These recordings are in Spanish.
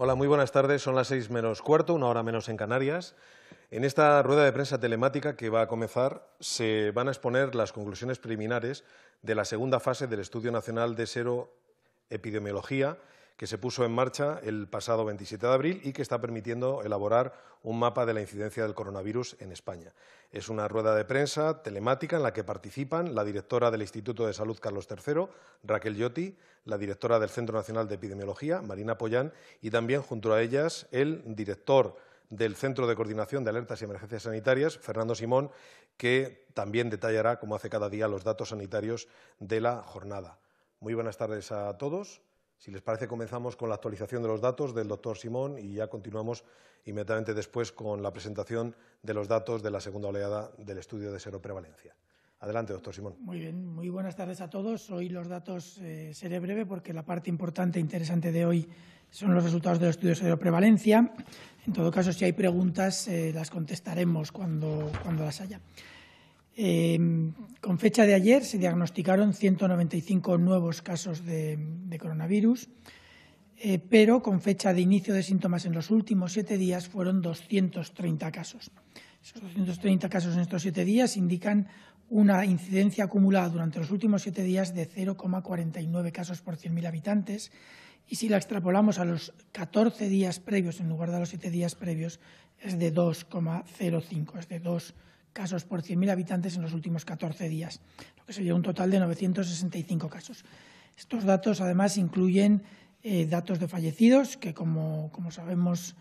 Hola, muy buenas tardes. Son las seis menos cuarto, una hora menos en Canarias. En esta rueda de prensa telemática que va a comenzar se van a exponer las conclusiones preliminares de la segunda fase del Estudio Nacional de Seroepidemiología que se puso en marcha el pasado 27 de abril y que está permitiendo elaborar un mapa de la incidencia del coronavirus en España. Es una rueda de prensa telemática en la que participan la directora del Instituto de Salud Carlos III, Raquel Yotti, la directora del Centro Nacional de Epidemiología, Marina Pollán, y también junto a ellas el director del Centro de Coordinación de Alertas y Emergencias Sanitarias, Fernando Simón, que también detallará, como hace cada día, los datos sanitarios de la jornada. Muy buenas tardes a todos. Si les parece, comenzamos con la actualización de los datos del doctor Simón y ya continuamos inmediatamente después con la presentación de los datos de la segunda oleada del estudio de seroprevalencia. Adelante, doctor Simón. Muy bien, muy buenas tardes a todos. Hoy los datos eh, seré breve porque la parte importante e interesante de hoy son los resultados del estudio de seroprevalencia. En todo caso, si hay preguntas, eh, las contestaremos cuando, cuando las haya. Em, con fecha de ayer se diagnosticaron 195 nuevos casos de, coronavirus, eh, pero con fecha de inicio de síntomas en los últimos siete días fueron 230 casos. Esos 230 casos en estos siete días indican una incidencia acumulada durante los últimos siete días de 0,49 casos por 100.000 habitantes y si la extrapolamos a los 14 días previos en lugar de los siete días previos es de 2,05, es de 2 casos por 100.000 habitantes en los últimos 14 días, lo que sería un total de 965 casos. Estos datos, además, incluyen eh, datos de fallecidos, que como, sabemos,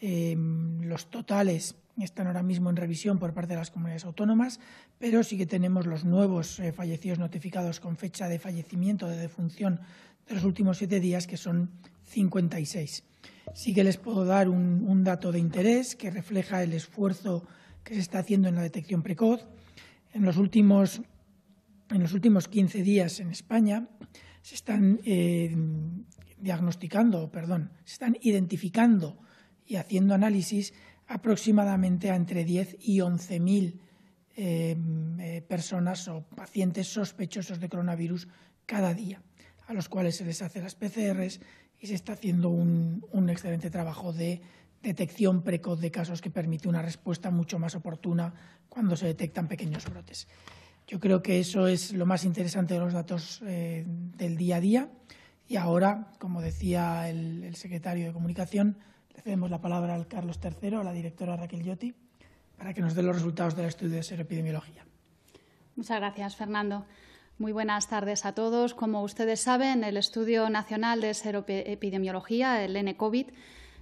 eh, los totales están ahora mismo en revisión por parte de las comunidades autónomas, pero sí que tenemos los nuevos eh, fallecidos notificados con fecha de fallecimiento de defunción de los últimos siete días, que son 56. Sí que les puedo dar un dato de interés que refleja el esfuerzo que se está haciendo en la detección precoz. En los últimos, en los 15 días en España se están eh, diagnosticando, perdón, se están identificando y haciendo análisis aproximadamente a entre 10 y 11 mil eh, eh, personas o pacientes sospechosos de coronavirus cada día, a los cuales se les hace las PCRs y se está haciendo un, un excelente trabajo de detección precoz de casos que permite una respuesta mucho más oportuna cuando se detectan pequeños brotes. Yo creo que eso es lo más interesante de los datos eh, del día a día. Y ahora, como decía el, secretario de Comunicación, le cedemos la palabra al Carlos III, a la directora Raquel Yotti, para que nos dé los resultados del estudio de seropidemiología. Muchas gracias, Fernando. Muy buenas tardes a todos. Como ustedes saben, el Estudio Nacional de Seroepidemiología, el NCOVID,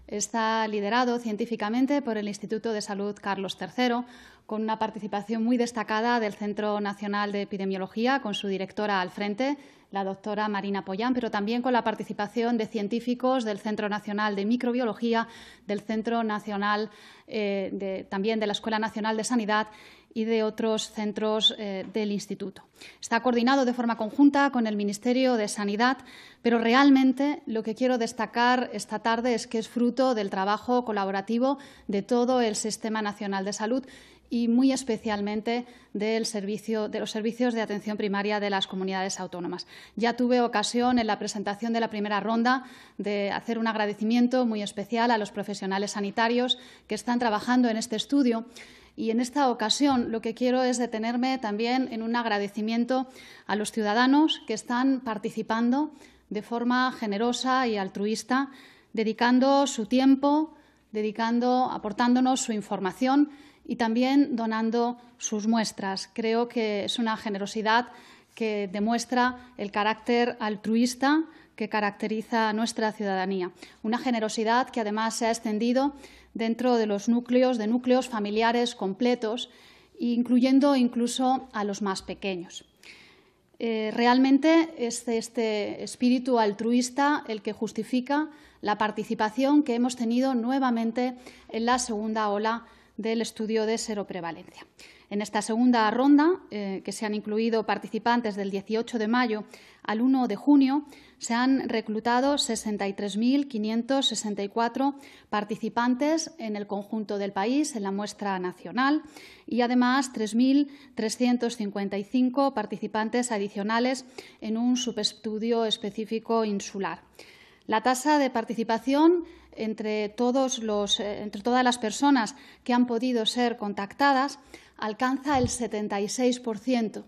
Está liderado científicamente por el Instituto de Salud Carlos III, con una participación muy destacada del Centro Nacional de Epidemiología, con su directora al frente, la doctora Marina Pollán, pero también con la participación de científicos del Centro Nacional de Microbiología, del Centro Nacional eh, también de la Escuela Nacional de Sanidad y de otros centros eh, del Instituto. Está coordinado de forma conjunta con el Ministerio de Sanidad, pero realmente lo que quiero destacar esta tarde es que es fruto del trabajo colaborativo de todo el Sistema Nacional de Salud y muy especialmente del de los servicios de atención primaria de las comunidades autónomas. Ya tuve ocasión en la presentación de la primera ronda de hacer un agradecimiento muy especial a los profesionales sanitarios que están trabajando en este estudio y en esta ocasión lo que quiero es detenerme también en un agradecimiento a los ciudadanos que están participando de forma generosa y altruista, dedicando su tiempo, dedicando, aportándonos su información y también donando sus muestras. Creo que es una generosidad que demuestra el carácter altruista que caracteriza a nuestra ciudadanía. Una generosidad que además se ha extendido dentro de los núcleos, de núcleos familiares completos, incluyendo incluso a los más pequeños. Eh, realmente es este espíritu altruista el que justifica la participación que hemos tenido nuevamente en la segunda ola del estudio de seroprevalencia. En esta segunda ronda, eh, que se han incluido participantes del 18 de mayo al 1 de junio, se han reclutado 63.564 participantes en el conjunto del país, en la muestra nacional, y además 3.355 participantes adicionales en un subestudio específico insular. La tasa de participación entre, todos los, eh, entre todas las personas que han podido ser contactadas alcanza el 76%,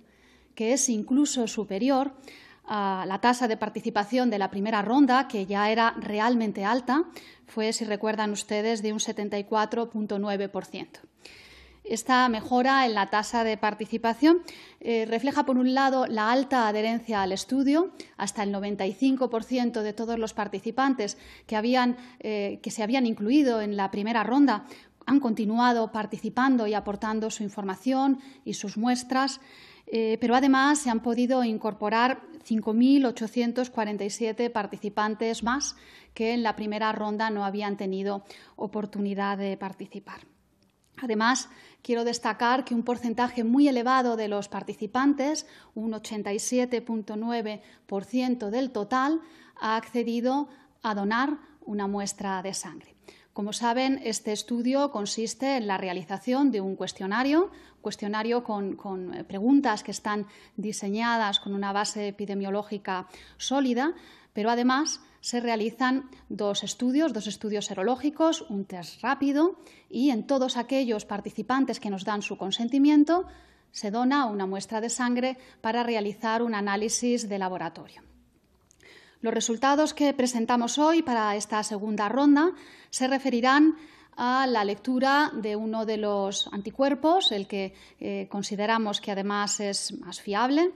que es incluso superior a la tasa de participación de la primera ronda, que ya era realmente alta, fue, si recuerdan ustedes, de un 74.9%. Esta mejora en la tasa de participación eh, refleja, por un lado, la alta adherencia al estudio, hasta el 95% de todos los participantes eh, que, se habían incluido en la primera ronda han continuado participando y aportando su información y sus muestras. Eh, pero además se han podido incorporar 5.847 participantes más que en la primera ronda no habían tenido oportunidad de participar. Además, Quiero destacar que un porcentaje muy elevado de los participantes, un 87.9% del total, ha accedido a donar una muestra de sangre. Como saben, este estudio consiste en la realización de un cuestionario, cuestionario con, con eh, preguntas que están diseñadas con una base epidemiológica sólida, pero además se realizan dos estudios, dos estudios serológicos, un test rápido y en todos aquellos participantes que nos dan su consentimiento se dona una muestra de sangre para realizar un análisis de laboratorio. Los resultados que presentamos hoy para esta segunda ronda se referirán a la lectura de uno de los anticuerpos, el que eh, consideramos que además es más fiable,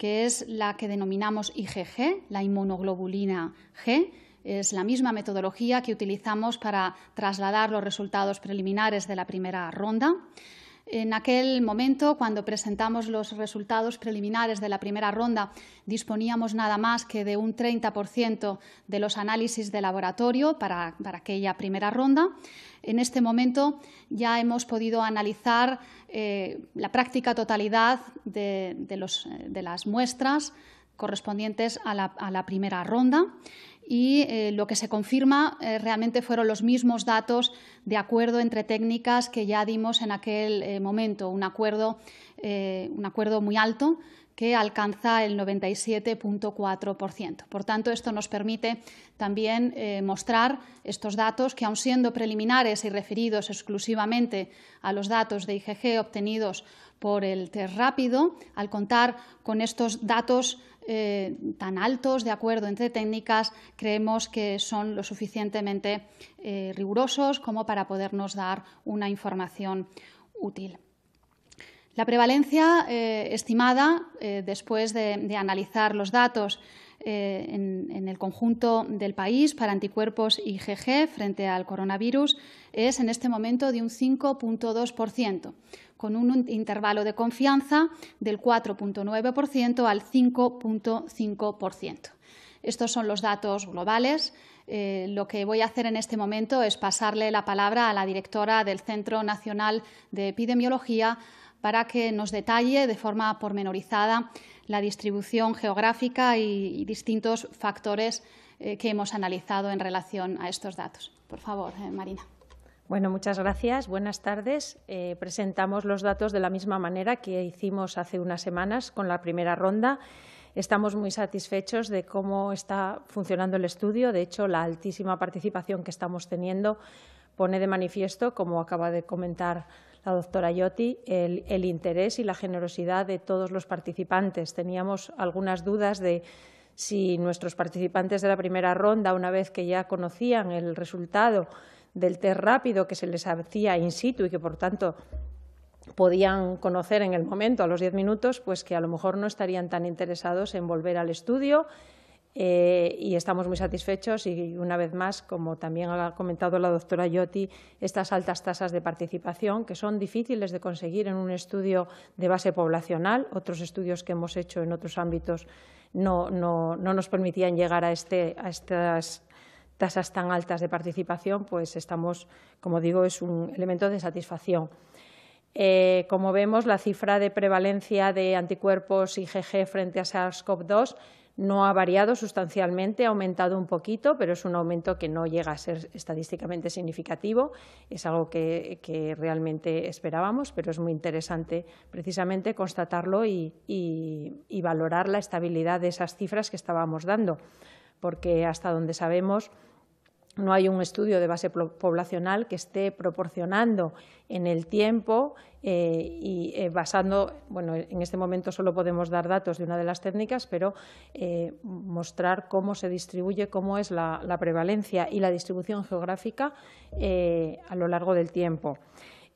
que es la que denominamos IgG, la inmunoglobulina G. Es la misma metodología que utilizamos para trasladar los resultados preliminares de la primera ronda. En aquel momento, cuando presentamos los resultados preliminares de la primera ronda, disponíamos nada más que de un 30% de los análisis de laboratorio para, para aquella primera ronda. En este momento ya hemos podido analizar eh, la práctica totalidad eh, de, las muestras correspondientes a la, primera ronda y eh, lo que se confirma realmente fueron los mismos datos de acuerdo entre técnicas que ya dimos en aquel momento, un acuerdo muy alto que alcanza el 97.4%. Por tanto, esto nos permite también eh, mostrar estos datos que, aun siendo preliminares y referidos exclusivamente a los datos de IgG obtenidos por el test rápido, al contar con estos datos eh, tan altos de acuerdo entre técnicas, creemos que son lo suficientemente eh, rigurosos como para podernos dar una información útil. La prevalencia eh, estimada, eh, después de, analizar los datos eh, en, el conjunto del país para anticuerpos IgG frente al coronavirus, es en este momento de un 5.2%, con un intervalo de confianza del 4.9% al 5.5%. Estos son los datos globales. lo que voy a hacer en este momento es pasarle la palabra a la directora del Centro Nacional de Epidemiología, para que nos detalle de forma pormenorizada la distribución geográfica y, distintos factores eh, que hemos analizado en relación a estos datos. Por favor, eh, Marina. Bueno, muchas gracias. Buenas tardes. Eh, presentamos los datos de la misma manera que hicimos hace unas semanas con la primera ronda. Estamos muy satisfechos de cómo está funcionando el estudio. De hecho, la altísima participación que estamos teniendo pone de manifiesto, como acaba de comentar la doctora Yotti, el, el interés y la generosidad de todos los participantes. Teníamos algunas dudas de si nuestros participantes de la primera ronda, una vez que ya conocían el resultado del test rápido que se les hacía in situ y que, por tanto, podían conocer en el momento, a los diez minutos, pues que a lo mejor no estarían tan interesados en volver al estudio eh, y estamos muy satisfechos y una vez más, como también ha comentado la doctora Yotti, estas altas tasas de participación que son difíciles de conseguir en un estudio de base poblacional. Otros estudios que hemos hecho en otros ámbitos no, nos permitían llegar a, este, a estas tasas tan altas de participación, pues estamos, como digo, es un elemento de satisfacción. Eh, como vemos, la cifra de prevalencia de anticuerpos IgG frente a SARS-CoV-2 no ha variado sustancialmente, ha aumentado un poquito, pero es un aumento que no llega a ser estadísticamente significativo. Es algo que, realmente esperábamos, pero es muy interesante precisamente constatarlo y valorar la estabilidad de esas cifras que estábamos dando, porque hasta donde sabemos, no hay un estudio de base poblacional que esté proporcionando en el tiempo eh, y eh, basando, bueno, en este momento solo podemos dar datos de una de las técnicas, pero eh, mostrar cómo se distribuye, cómo es la prevalencia y la distribución geográfica a lo largo del tiempo.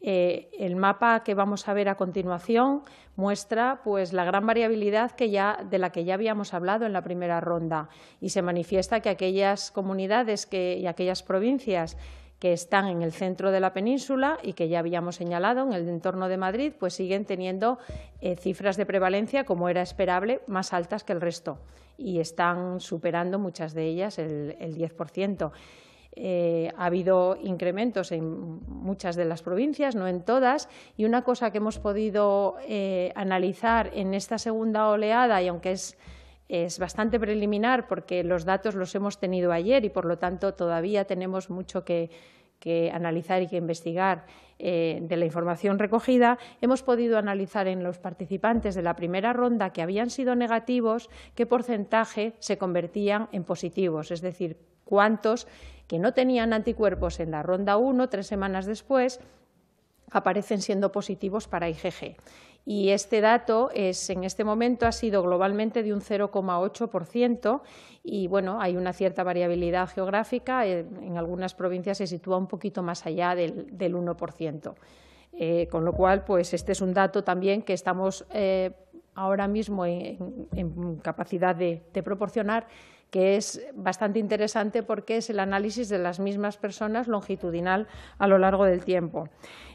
Eh, el mapa que vamos a ver a continuación muestra pues, la gran variabilidad de la que ya habíamos hablado en la primera ronda y se manifiesta que aquellas comunidades y aquellas provincias que están en el centro de la península y que ya habíamos señalado en el entorno de Madrid, pues siguen teniendo eh, cifras de prevalencia, como era esperable, más altas que el resto y están superando muchas de ellas el 10%. Eh, ha habido incrementos en muchas de las provincias, no en todas, y una cosa que hemos podido eh, analizar en esta segunda oleada, y aunque es, es bastante preliminar porque los datos los hemos tenido ayer y, por lo tanto, todavía tenemos mucho que que analizar y que investigar eh, de la información recogida, hemos podido analizar en los participantes de la primera ronda que habían sido negativos qué porcentaje se convertían en positivos, es decir, cuántos que no tenían anticuerpos en la ronda 1, tres semanas después, aparecen siendo positivos para IgG y este dato es, en este momento ha sido globalmente de un 0,8% y bueno, hay una cierta variabilidad geográfica, eh, en, algunas provincias se sitúa un poquito más allá del, 1%. Eh, con lo cual, pues este es un dato también que estamos eh, ahora mismo en, capacidad de proporcionar que es bastante interesante porque es el análisis de las mismas personas longitudinal a lo largo del tiempo.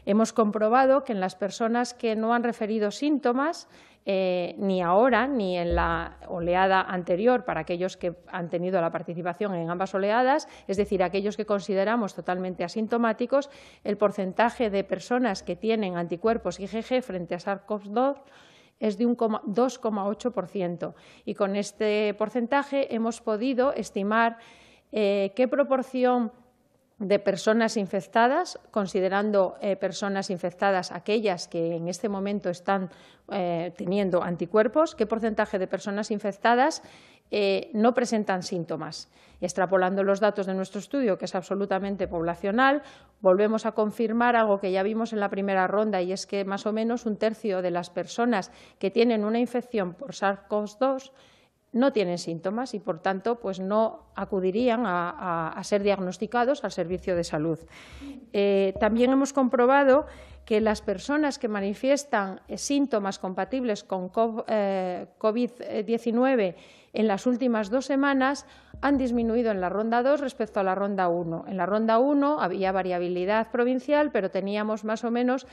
Hemos comprobado que en las personas que no han referido síntomas, eh, ni ahora ni en la oleada anterior para aquellos que han tenido la participación en ambas oleadas, es decir, aquellos que consideramos totalmente asintomáticos, el porcentaje de personas que tienen anticuerpos IgG frente a SARS-CoV-2 es de un 2,8%. Y con este porcentaje hemos podido estimar eh, qué proporción de personas infectadas, considerando eh, personas infectadas aquellas que en este momento están eh, teniendo anticuerpos, qué porcentaje de personas infectadas no presentan síntomas extrapolando los datos de nuestro estudio, que es absolutamente poblacional, volvemos a confirmar algo que ya vimos en la primera ronda, y es que más o menos un tercio de las personas que tienen una infección por SARS-CoV-2 no tienen síntomas y, por tanto, pues no acudirían a, ser diagnosticados al servicio de salud. Eh, también hemos comprobado que las personas que manifiestan eh, síntomas compatibles con eh, COVID-19 en las últimas dos semanas han disminuido en la ronda 2 respecto a la ronda 1. En la ronda 1 había variabilidad provincial, pero teníamos más o menos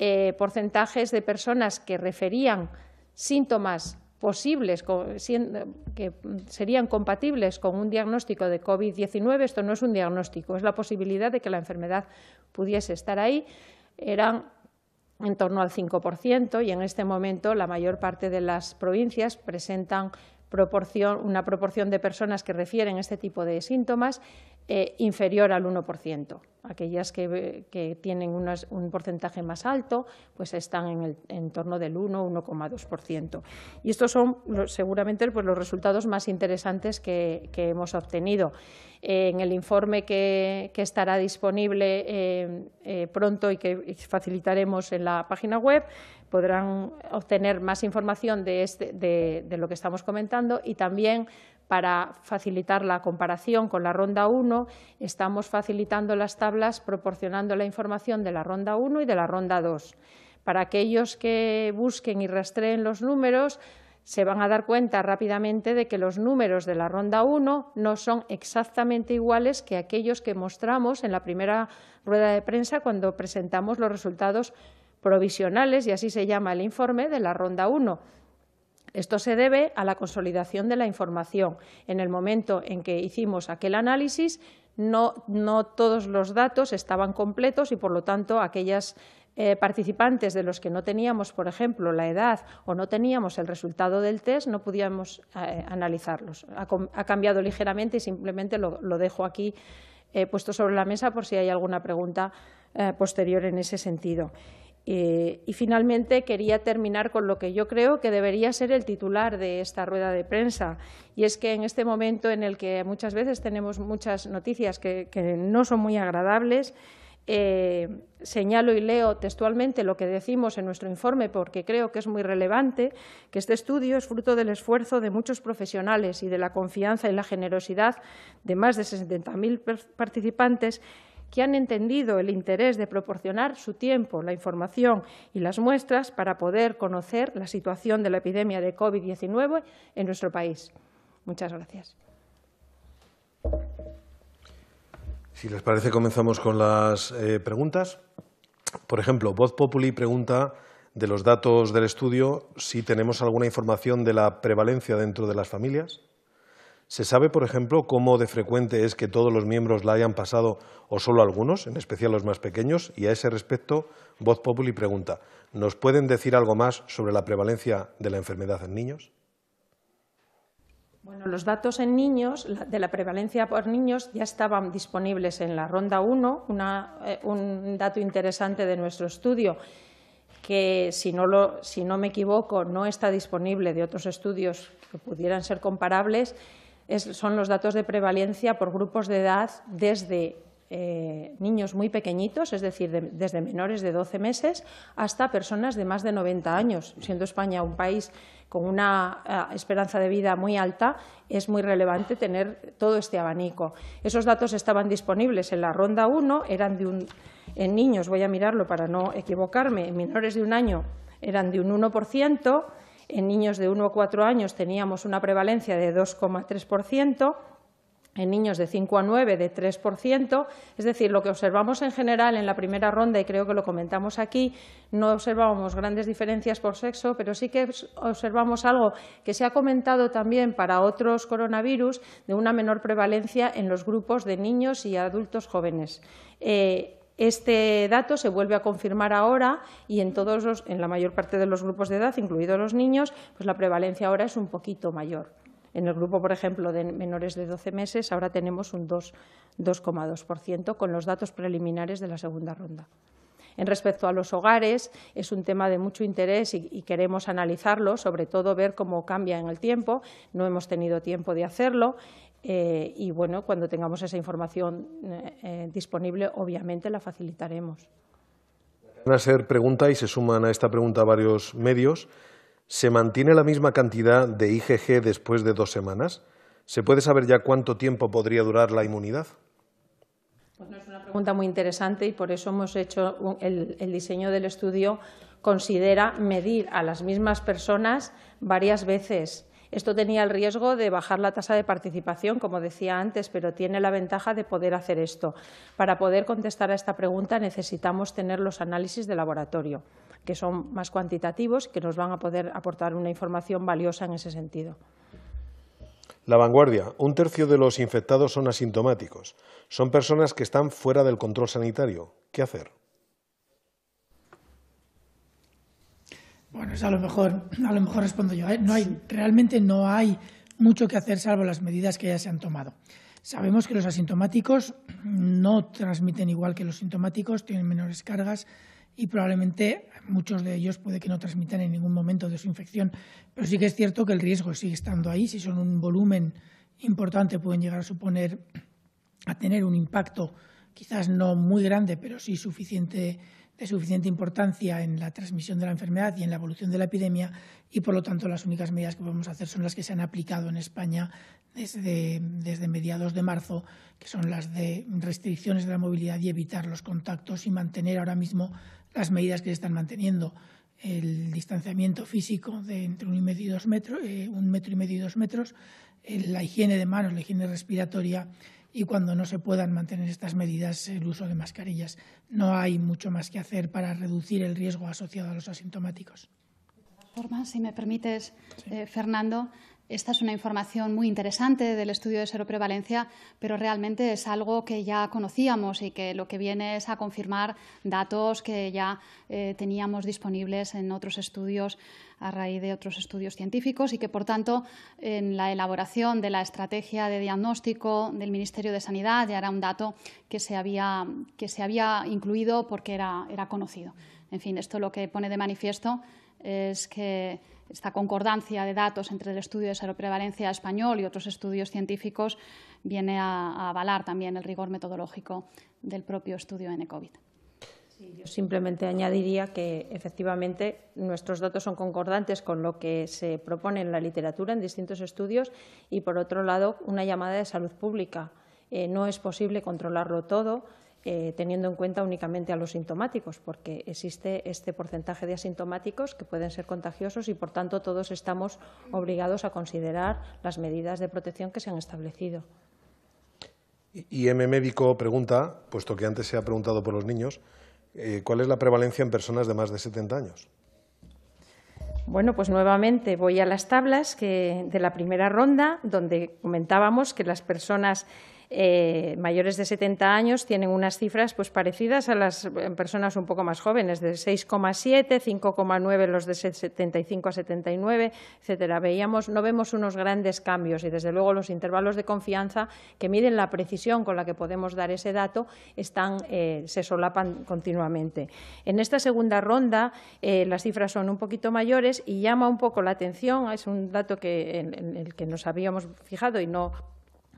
eh, porcentajes de personas que referían síntomas posibles que serían compatibles con un diagnóstico de COVID-19. Esto no es un diagnóstico, es la posibilidad de que la enfermedad pudiese estar ahí eran en torno al 5% y en este momento la mayor parte de las provincias presentan proporción, una proporción de personas que refieren este tipo de síntomas eh, inferior al 1%. Aquellas que, tienen un porcentaje más alto pues están en el en torno del 1-1,2%. Y estos son seguramente pues, los resultados más interesantes que, hemos obtenido. Eh, en el informe que, estará disponible eh, pronto y que facilitaremos en la página web, podrán obtener más información este, de, lo que estamos comentando y también para facilitar la comparación con la ronda 1, estamos facilitando las tablas proporcionando la información de la ronda 1 y de la ronda 2. Para aquellos que busquen y rastreen los números, se van a dar cuenta rápidamente de que los números de la ronda 1 no son exactamente iguales que aquellos que mostramos en la primera rueda de prensa cuando presentamos los resultados provisionales, y así se llama el informe de la Ronda 1. Esto se debe a la consolidación de la información. En el momento en que hicimos aquel análisis, no, todos los datos estaban completos y, por lo tanto, aquellas eh, participantes de los que no teníamos, por ejemplo, la edad o no teníamos el resultado del test, no podíamos eh, analizarlos. Ha, cambiado ligeramente y simplemente lo, dejo aquí eh, puesto sobre la mesa por si hay alguna pregunta posterior en ese sentido. Eh, y finalmente quería terminar con lo que yo creo que debería ser el titular de esta rueda de prensa, y es que en este momento en el que muchas veces tenemos muchas noticias que, no son muy agradables, eh, señalo y leo textualmente lo que decimos en nuestro informe porque creo que es muy relevante, que este estudio es fruto del esfuerzo de muchos profesionales y de la confianza y la generosidad de más de 60.000 participantes que han entendido el interés de proporcionar su tiempo, la información y las muestras para poder conocer la situación de la epidemia de COVID-19 en nuestro país. Muchas gracias. Si les parece, comenzamos con las eh, preguntas. Por ejemplo, Voz Populi pregunta de los datos del estudio si tenemos alguna información de la prevalencia dentro de las familias. ¿Se sabe, por ejemplo, cómo de frecuente es que todos los miembros la hayan pasado o solo algunos, en especial los más pequeños? Y a ese respecto, Voz Populi pregunta, ¿nos pueden decir algo más sobre la prevalencia de la enfermedad en niños? Bueno, los datos en niños, de la prevalencia por niños, ya estaban disponibles en la ronda 1, eh, un dato interesante de nuestro estudio que, si no me equivoco, no está disponible de otros estudios que pudieran ser comparables, son los datos de prevalencia por grupos de edad desde eh, niños muy pequeñitos, es decir, desde menores de 12 meses hasta personas de más de 90 años. Siendo España un país con una eh, esperanza de vida muy alta, es muy relevante tener todo este abanico. Esos datos estaban disponibles en la ronda 1, eran de un, en niños, voy a mirarlo para no equivocarme, en menores de un año eran de un 1%, en niños de 1 o 4 años teníamos una prevalencia de 2,3%, en niños de 5 a 9 de 3%, es decir, lo que observamos en general en la primera ronda, y creo que lo comentamos aquí, no observábamos grandes diferencias por sexo, pero sí que observamos algo que se ha comentado también para otros coronavirus, de una menor prevalencia en los grupos de niños y adultos jóvenes. Eh, este dato se vuelve a confirmar ahora y en, todos los, en la mayor parte de los grupos de edad, incluidos los niños, pues la prevalencia ahora es un poquito mayor. En el grupo, por ejemplo, de menores de 12 meses, ahora tenemos un 2,2% con los datos preliminares de la segunda ronda. En respecto a los hogares, es un tema de mucho interés y, queremos analizarlo, sobre todo ver cómo cambia en el tiempo. No hemos tenido tiempo de hacerlo. Eh, y bueno, cuando tengamos esa información eh, eh, disponible, obviamente la facilitaremos. Van a ser pregunta y se suman a esta pregunta varios medios. ¿Se mantiene la misma cantidad de IgG después de dos semanas? ¿Se puede saber ya cuánto tiempo podría durar la inmunidad? Pues es una pregunta muy interesante y por eso hemos hecho el diseño del estudio considera medir a las mismas personas varias veces esto tenía el riesgo de bajar la tasa de participación, como decía antes, pero tiene la ventaja de poder hacer esto. Para poder contestar a esta pregunta necesitamos tener los análisis de laboratorio, que son más cuantitativos, que nos van a poder aportar una información valiosa en ese sentido. La vanguardia. Un tercio de los infectados son asintomáticos. Son personas que están fuera del control sanitario. ¿Qué hacer? Bueno, a lo mejor, a lo mejor respondo yo. ¿eh? No hay, realmente no hay mucho que hacer salvo las medidas que ya se han tomado. Sabemos que los asintomáticos no transmiten igual que los sintomáticos, tienen menores cargas y probablemente muchos de ellos puede que no transmitan en ningún momento de su infección. Pero sí que es cierto que el riesgo sigue estando ahí. Si son un volumen importante pueden llegar a suponer, a tener un impacto quizás no muy grande, pero sí suficiente de suficiente importancia en la transmisión de la enfermedad y en la evolución de la epidemia y, por lo tanto, las únicas medidas que podemos hacer son las que se han aplicado en España desde, desde mediados de marzo, que son las de restricciones de la movilidad y evitar los contactos y mantener ahora mismo las medidas que se están manteniendo. El distanciamiento físico de entre eh, un, metro y medio y dos metros, eh, la higiene de manos, la higiene respiratoria y cuando no se puedan mantener estas medidas, el uso de mascarillas. No hay mucho más que hacer para reducir el riesgo asociado a los asintomáticos. De si me permites, eh, Fernando, esta es una información muy interesante del estudio de seroprevalencia, pero realmente es algo que ya conocíamos y que lo que viene es a confirmar datos que ya eh, teníamos disponibles en otros estudios a raíz de otros estudios científicos y que, por tanto, en la elaboración de la estrategia de diagnóstico del Ministerio de Sanidad ya era un dato que se había, que se había incluido porque era, era conocido. En fin, esto lo que pone de manifiesto es que esta concordancia de datos entre el estudio de seroprevalencia español y otros estudios científicos viene a, avalar también el rigor metodológico del propio estudio NCOVID. yo simplemente añadiría que efectivamente nuestros datos son concordantes con lo que se propone en la literatura, en distintos estudios, y por otro lado, una llamada de salud pública. Eh, no es posible controlarlo todo. Eh, teniendo en cuenta únicamente a los sintomáticos, porque existe este porcentaje de asintomáticos que pueden ser contagiosos y, por tanto, todos estamos obligados a considerar las medidas de protección que se han establecido. Y M. Médico pregunta, puesto que antes se ha preguntado por los niños, eh, ¿cuál es la prevalencia en personas de más de 70 años? Bueno, pues nuevamente voy a las tablas que, de la primera ronda, donde comentábamos que las personas eh, mayores de 70 años tienen unas cifras pues, parecidas a las eh, personas un poco más jóvenes, de 6,7, 5,9 los de 75 a 79, etcétera. Veíamos, no vemos unos grandes cambios y, desde luego, los intervalos de confianza que miden la precisión con la que podemos dar ese dato están, eh, se solapan continuamente. En esta segunda ronda las cifras son un poquito mayores y llama un poco la atención, es un dato que, en el que nos habíamos fijado y no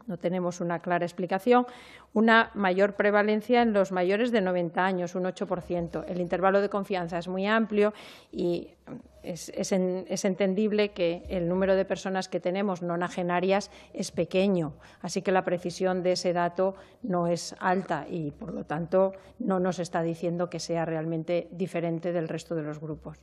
no tenemos una clara explicación, una mayor prevalencia en los mayores de 90 años, un 8%. El intervalo de confianza es muy amplio y mm, es, entendible que el número de personas que tenemos nonagenarias es pequeño, así que la precisión de ese dato no es alta y, por lo tanto, no nos está diciendo que sea realmente diferente del resto de los grupos.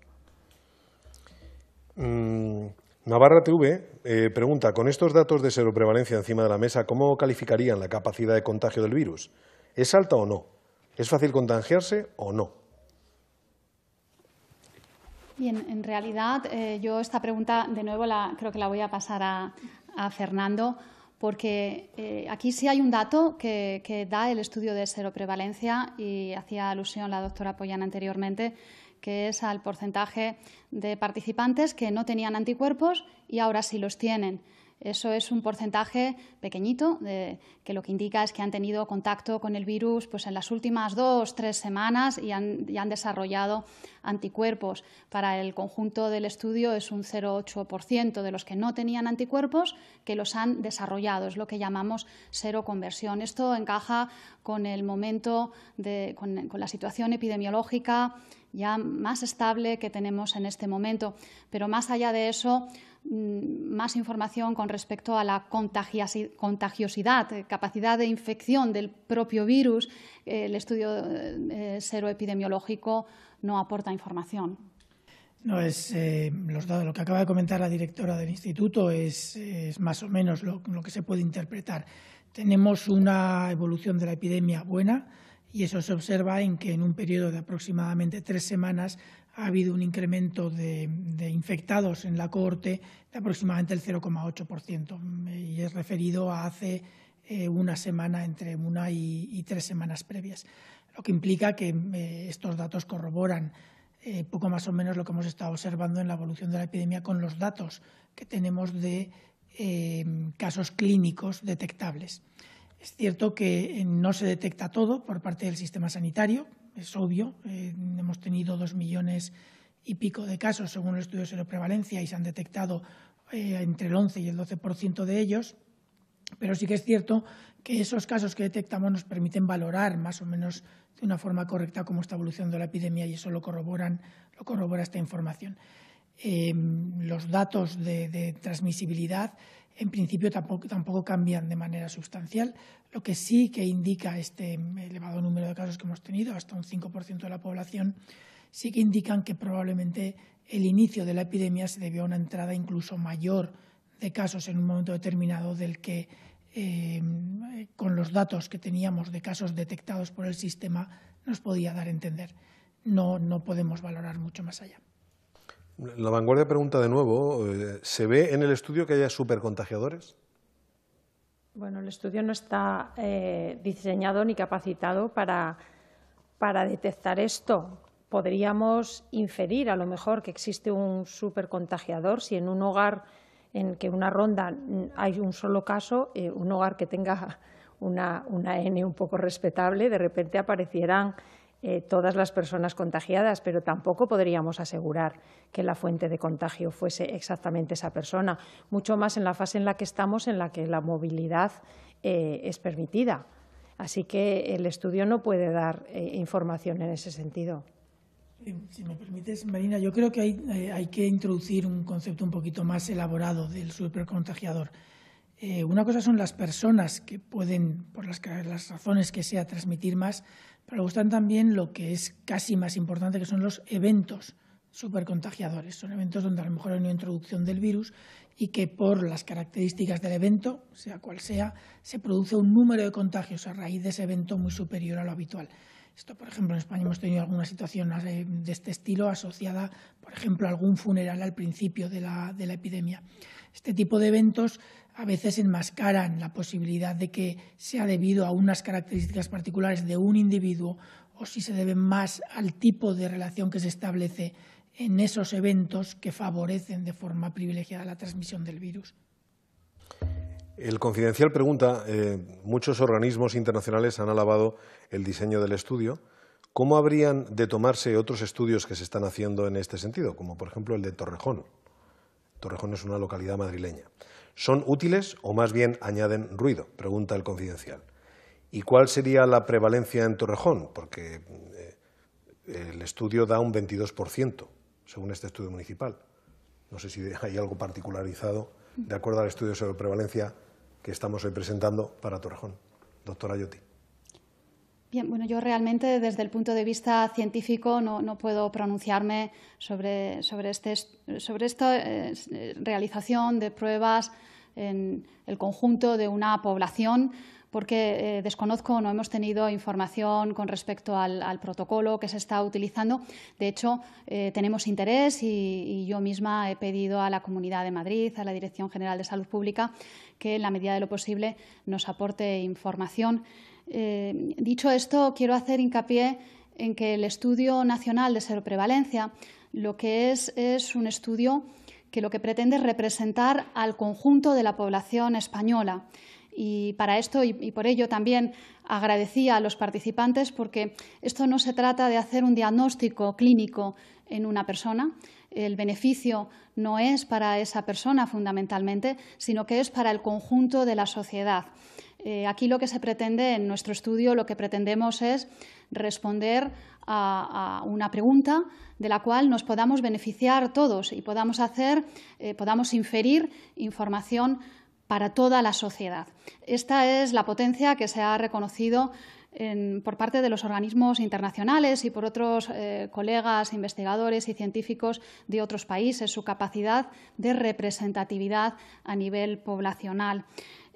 Mm, Navarra TV eh, pregunta, con estos datos de seroprevalencia encima de la mesa, ¿cómo calificarían la capacidad de contagio del virus? ¿Es alta o no? ¿Es fácil contagiarse o no? Bien, en realidad eh, yo esta pregunta de nuevo creo que la voy a pasar a, Fernando, porque eh, aquí sí hay un dato que, da el estudio de seroprevalencia y hacía alusión la doctora Poyana anteriormente, que es al porcentaje de participantes que no tenían anticuerpos y ahora sí los tienen. Eso es un porcentaje pequeñito, que lo que indica es que han tenido contacto con el virus pues, en las últimas dos, tres semanas y han, desarrollado anticuerpos. Para el conjunto del estudio es un 0,8% de los que no tenían anticuerpos que los han desarrollado. Es lo que llamamos cero conversión Esto encaja con el momento, de, con la situación epidemiológica ya más estable que tenemos en este momento. Pero más allá de eso, mm, más información con respecto a la contagiosidad, eh, capacidad de infección del propio virus, eh, el estudio seroepidemiológico eh, no aporta información. No es lo que acaba de comentar la directora del instituto es, más o menos lo que se puede interpretar. Tenemos una evolución de la epidemia buena, y eso se observa en que en un periodo de aproximadamente tres semanas ha habido un incremento de, infectados en la cohorte de aproximadamente el 0,8% y es referido a hace eh, una semana, entre una y, tres semanas previas, lo que implica que eh, estos datos corroboran eh, poco más o menos lo que hemos estado observando en la evolución de la epidemia con los datos que tenemos de casos clínicos detectables. Es cierto que eh, no se detecta todo por parte del sistema sanitario, es obvio. Eh, hemos tenido dos millones y pico de casos según los estudios de prevalencia y se han detectado eh, entre el 11 y el 12% de ellos. Pero sí que es cierto que esos casos que detectamos nos permiten valorar más o menos de una forma correcta cómo está evolucionando la epidemia y eso lo, corroboran, corrobora esta información. los datos de transmisibilidad en principio tampoco, cambian de manera sustancial. Lo que sí que indica este elevado número de casos que hemos tenido, hasta un 5% de la población, sí que indican que probablemente el inicio de la epidemia se debió a una entrada incluso mayor de casos en un momento determinado del que eh, con los datos que teníamos de casos detectados por el sistema nos podía dar a entender. No, no podemos valorar mucho más allá. La vanguardia pregunta de nuevo, eh, ¿se ve en el estudio que haya supercontagiadores? Bueno, el estudio no está eh, diseñado ni capacitado para, detectar esto. Podríamos inferir a lo mejor que existe un supercontagiador si en un hogar en que una ronda mm, hay un solo caso, eh, un hogar que tenga una N un poco respetable, de repente aparecieran eh, todas las personas contagiadas, pero tampoco podríamos asegurar que la fuente de contagio fuese exactamente esa persona, mucho más en la fase en la que estamos, en la que la movilidad eh, es permitida. Así que el estudio no puede dar eh, información en ese sentido. Si me permites, Marina, yo creo que hay, que introducir un concepto un poquito más elaborado del supercontagiador. una cosa son las personas que pueden, por las, razones que sea, transmitir más, pero gustan también lo que es casi más importante, que son los eventos supercontagiadores. Son eventos donde a lo mejor hay una introducción del virus y que por las características del evento, sea cual sea, se produce un número de contagios a raíz de ese evento muy superior a lo habitual. Esto, por ejemplo, en España hemos tenido alguna situación eh, de este estilo asociada, por ejemplo, a algún funeral al principio de la epidemia. Este tipo de eventos a veces enmascaran la posibilidad de que sea debido a unas características particulares de un individuo o si se debe más al tipo de relación que se establece en esos eventos que favorecen de forma privilegiada la transmisión del virus. El Confidencial pregunta, eh, muchos organismos internacionales han alabado el diseño del estudio. ¿Cómo habrían de tomarse otros estudios que se están haciendo en este sentido, como por ejemplo el de Torrejón? Torrejón es una localidad madrileña. ¿Son útiles o más bien añaden ruido? Pregunta el confidencial. ¿Y cuál sería la prevalencia en Torrejón? Porque eh, el estudio da un 22%, según este estudio municipal. No sé si hay algo particularizado de acuerdo al estudio sobre prevalencia que estamos hoy presentando para Torrejón. Doctora Ayoti. Bien, bueno, yo realmente desde el punto de vista científico no, puedo pronunciarme sobre, este, sobre esta eh, realización de pruebas en el conjunto de una población porque eh, desconozco, no hemos tenido información con respecto al, protocolo que se está utilizando. De hecho, eh, tenemos interés y, y, yo misma he pedido a la Comunidad de Madrid, a la Dirección General de Salud Pública, que en la medida de lo posible nos aporte información eh, dicho esto, quiero hacer hincapié en que el Estudio Nacional de Seroprevalencia lo que es es un estudio que lo que pretende es representar al conjunto de la población española. Y para esto y por ello también agradecía a los participantes porque esto no se trata de hacer un diagnóstico clínico en una persona, el beneficio no es para esa persona fundamentalmente, sino que es para el conjunto de la sociedad. Eh, aquí lo que se pretende en nuestro estudio, lo que pretendemos es responder a, una pregunta de la cual nos podamos beneficiar todos y podamos hacer, eh, podamos inferir información para toda la sociedad. Esta es la potencia que se ha reconocido por parte de los organismos internacionales y por otros eh, colegas, investigadores y científicos de otros países, su capacidad de representatividad a nivel poblacional.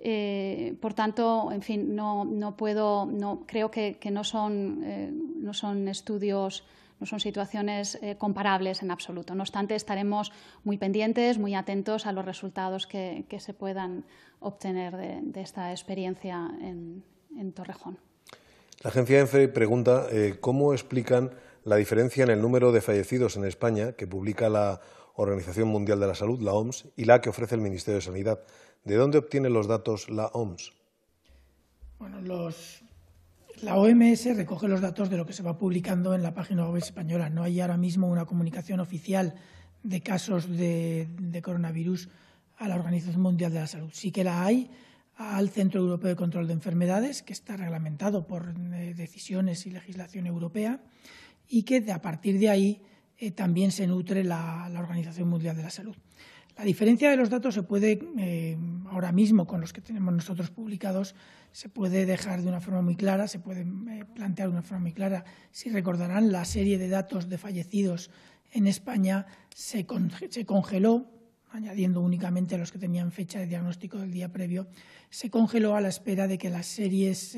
Eh, por tanto, en fin, no, puedo, no, creo que, no, son, eh, no son estudios no son situaciones eh, comparables en absoluto. No obstante, estaremos muy pendientes, muy atentos a los resultados que, se puedan obtener de, esta experiencia en, Torrejón. La agencia ENFE pregunta cómo explican la diferencia en el número de fallecidos en España que publica la Organización Mundial de la Salud, la OMS, y la que ofrece el Ministerio de Sanidad. ¿De dónde obtiene los datos la OMS? Bueno, la OMS recoge los datos de lo que se va publicando en la página web española. No hay ahora mismo una comunicación oficial de casos de, de coronavirus a la Organización Mundial de la Salud. Sí que la hay al Centro Europeo de Control de Enfermedades, que está reglamentado por eh, decisiones y legislación europea, y que a partir de ahí eh, también se nutre la, Organización Mundial de la Salud. La diferencia de los datos se puede, eh, ahora mismo con los que tenemos nosotros publicados, se puede dejar de una forma muy clara, se puede eh, plantear de una forma muy clara. Si recordarán, la serie de datos de fallecidos en España se, se congeló, añadiendo únicamente a los que tenían fecha de diagnóstico del día previo, se congeló a la espera de que las series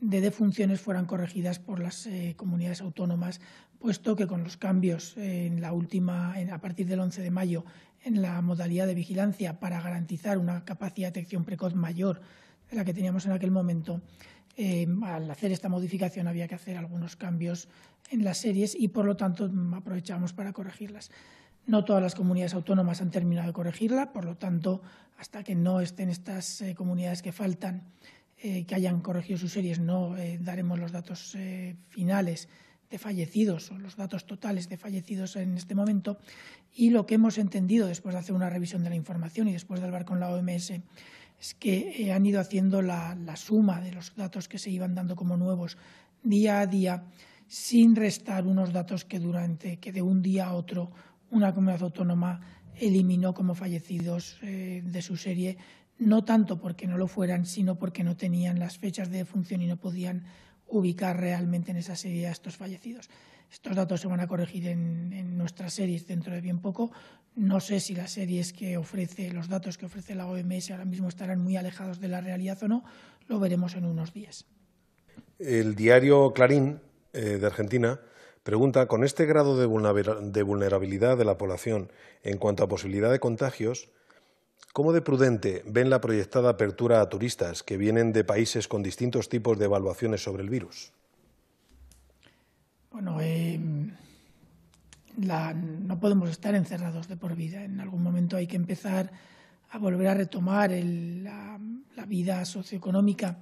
de defunciones fueran corregidas por las eh, comunidades autónomas, puesto que con los cambios en la a partir del 11 de mayo en la modalidad de vigilancia para garantizar una capacidad de detección precoz mayor de la que teníamos en aquel momento, eh, al hacer esta modificación había que hacer algunos cambios en las series y, por lo tanto, mm, aprovechamos para corregirlas. No todas las comunidades autónomas han terminado de corregirla, por lo tanto, hasta que no estén estas eh, comunidades que faltan eh, que hayan corregido sus series, no eh, daremos los datos eh, finales de fallecidos o los datos totales de fallecidos en este momento. Y lo que hemos entendido después de hacer una revisión de la información y después de hablar con la OMS es que han ido haciendo la, suma de los datos que se iban dando como nuevos día a día sin restar unos datos que durante que de un día a otro una comunidad autónoma eliminó como fallecidos de su serie no tanto porque no lo fueran, sino porque no tenían las fechas de función y no podían ubicar realmente en esa serie a estos fallecidos. Estos datos se van a corregir en, en, nuestras series dentro de bien poco. No sé si las series que ofrece, los datos que ofrece la OMS ahora mismo estarán muy alejados de la realidad o no. Lo veremos en unos días. El diario Clarín eh, de Argentina pregunta, con este grado de vulnerabilidad de la población en cuanto a posibilidad de contagios, ¿Cómo de prudente ven la proyectada apertura a turistas que vienen de países con distintos tipos de evaluaciones sobre el virus? Bueno, eh, no podemos estar encerrados de por vida. En algún momento hay que empezar a volver a retomar la, vida socioeconómica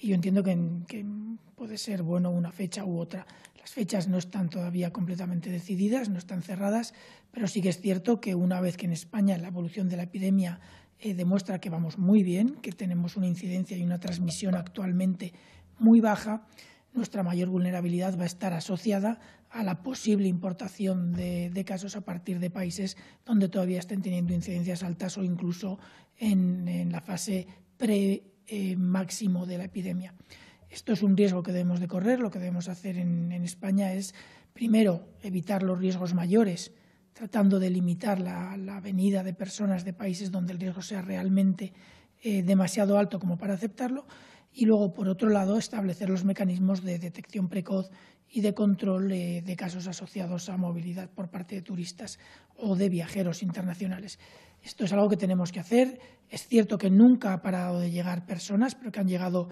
y yo entiendo que, que, puede ser bueno una fecha u otra. Las fechas no están todavía completamente decididas, no están cerradas, pero sí que es cierto que una vez que en España la evolución de la epidemia eh, demuestra que vamos muy bien, que tenemos una incidencia y una transmisión actualmente muy baja, nuestra mayor vulnerabilidad va a estar asociada a la posible importación de, casos a partir de países donde todavía estén teniendo incidencias altas o incluso en, la fase pre eh, máximo de la epidemia. Esto es un riesgo que debemos de correr. Lo que debemos hacer en, España es, primero, evitar los riesgos mayores, tratando de limitar la, venida de personas de países donde el riesgo sea realmente eh, demasiado alto como para aceptarlo. Y luego, por otro lado, establecer los mecanismos de detección precoz y de control eh, de casos asociados a movilidad por parte de turistas o de viajeros internacionales. Esto es algo que tenemos que hacer. Es cierto que nunca ha parado de llegar personas, pero que han llegado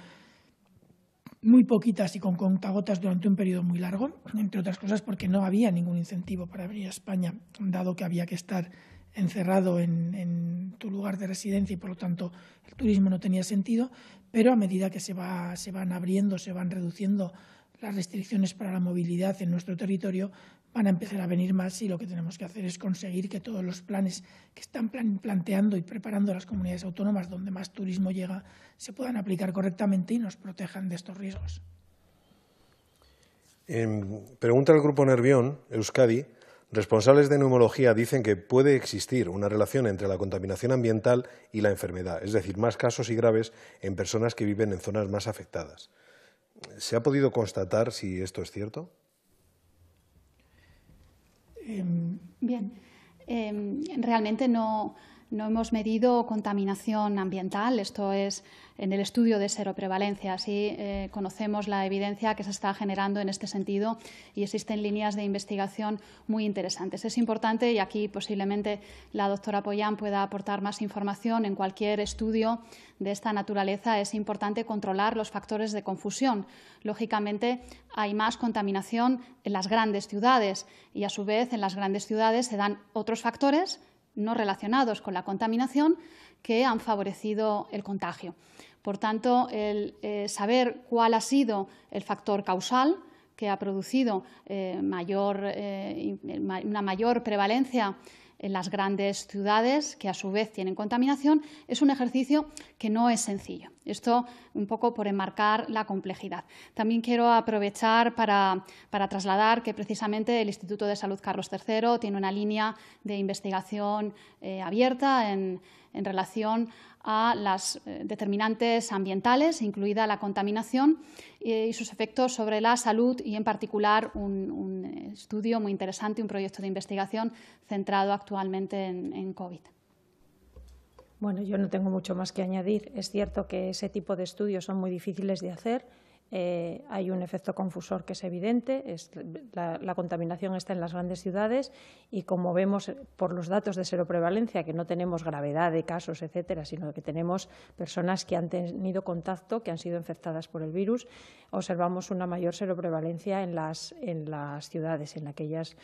muy poquitas y con contagotas durante un periodo muy largo, entre otras cosas porque no había ningún incentivo para venir a España, dado que había que estar encerrado en, tu lugar de residencia y por lo tanto el turismo no tenía sentido, pero a medida que se, va, se van abriendo, se van reduciendo las restricciones para la movilidad en nuestro territorio, van a empezar a venir más y lo que tenemos que hacer es conseguir que todos los planes que están planteando y preparando las comunidades autónomas donde más turismo llega se puedan aplicar correctamente y nos protejan de estos riesgos. Em, pregunta del Grupo Nervión, Euskadi. Responsables de neumología dicen que puede existir una relación entre la contaminación ambiental y la enfermedad, es decir, más casos y graves en personas que viven en zonas más afectadas. ¿Se ha podido constatar si esto es cierto? Em, Bien, em, realmente no, no hemos medido contaminación ambiental, esto es en el estudio de seroprevalencia. Así eh, conocemos la evidencia que se está generando en este sentido y existen líneas de investigación muy interesantes. Es importante, y aquí posiblemente la doctora Poyán pueda aportar más información, en cualquier estudio de esta naturaleza es importante controlar los factores de confusión. Lógicamente, hay más contaminación en las grandes ciudades y, a su vez, en las grandes ciudades se dan otros factores no relacionados con la contaminación que han favorecido el contagio. Por tanto, el eh, saber cuál ha sido el factor causal que ha producido eh, eh, una mayor prevalencia en las grandes ciudades, que a su vez tienen contaminación, es un ejercicio que no es sencillo. Esto un poco por enmarcar la complejidad. También quiero aprovechar para, trasladar que precisamente el Instituto de Salud Carlos III tiene una línea de investigación eh, abierta en relación a las eh, determinantes ambientales, incluida la contaminación, eh, y sus efectos sobre la salud y, en particular, un, estudio muy interesante, un proyecto de investigación centrado actualmente en, en COVID. Bueno, yo no tengo mucho más que añadir. Es cierto que ese tipo de estudios son muy difíciles de hacer eh, hay un efecto confusor que es evidente, la, contaminación está en las grandes ciudades y como vemos eh, por los datos de seroprevalencia, que no tenemos gravedad de casos, etcétera, sino que tenemos personas que han tenido contacto, que han sido infectadas por el virus, observamos una mayor seroprevalencia en las, ciudades, en aquellos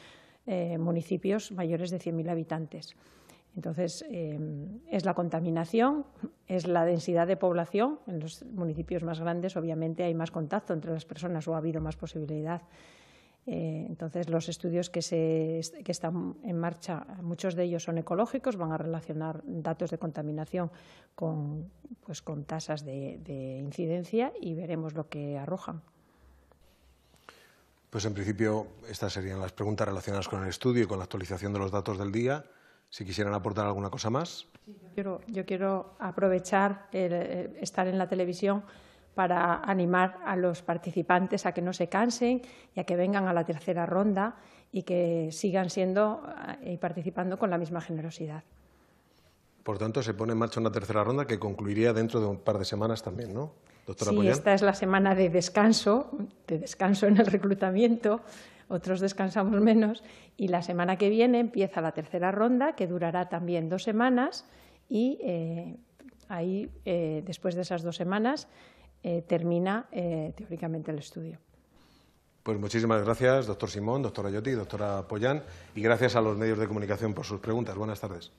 eh, municipios mayores de 100.000 habitantes. Entonces, em, es la contaminación, es la densidad de población. En los municipios más grandes, obviamente, hay más contacto entre las personas o ha habido más posibilidad. Eh, entonces, los estudios que, se, que están en marcha, muchos de ellos son ecológicos, van a relacionar datos de contaminación con, pues, con tasas de, de incidencia y veremos lo que arrojan. Pues en principio estas serían las preguntas relacionadas con el estudio y con la actualización de los datos del día. Si quisieran aportar alguna cosa más. Yo quiero, yo quiero aprovechar el, eh, estar en la televisión para animar a los participantes a que no se cansen y a que vengan a la tercera ronda y que sigan siendo eh, y participando con la misma generosidad. Por tanto, se pone en marcha una tercera ronda que concluiría dentro de un par de semanas también, ¿no? Doctora sí, esta es la semana de descanso, de descanso en el reclutamiento, otros descansamos menos, y la semana que viene empieza la tercera ronda, que durará también dos semanas, y eh, ahí, eh, después de esas dos semanas, eh, termina teóricamente el estudio. Pues muchísimas gracias, doctor Simón, doctora Yoti, doctora Pollán, y gracias a los medios de comunicación por sus preguntas. Buenas tardes.